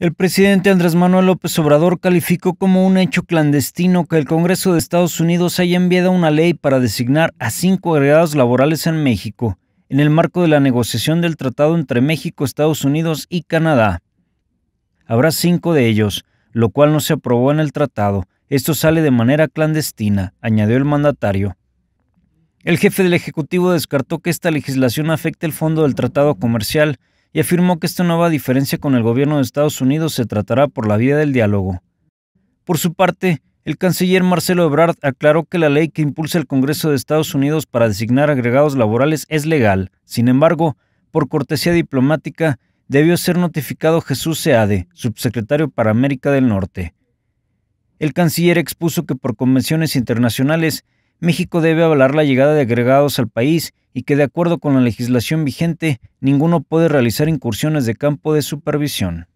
El presidente Andrés Manuel López Obrador calificó como un hecho clandestino que el Congreso de Estados Unidos haya enviado una ley para designar a cinco agregados laborales en México, en el marco de la negociación del tratado entre México, Estados Unidos y Canadá. Habrá cinco de ellos, lo cual no se aprobó en el tratado. Esto sale de manera clandestina, añadió el mandatario. El jefe del Ejecutivo descartó que esta legislación afecte el fondo del tratado comercial, y afirmó que esta nueva diferencia con el gobierno de Estados Unidos se tratará por la vía del diálogo. Por su parte, el canciller Marcelo Ebrard aclaró que la ley que impulsa el Congreso de Estados Unidos para designar agregados laborales es legal. Sin embargo, por cortesía diplomática, debió ser notificado Jesús Seade, subsecretario para América del Norte. El canciller expuso que por convenciones internacionales, México debe avalar la llegada de agregados al país y que de acuerdo con la legislación vigente, ninguno puede realizar incursiones de campo de supervisión.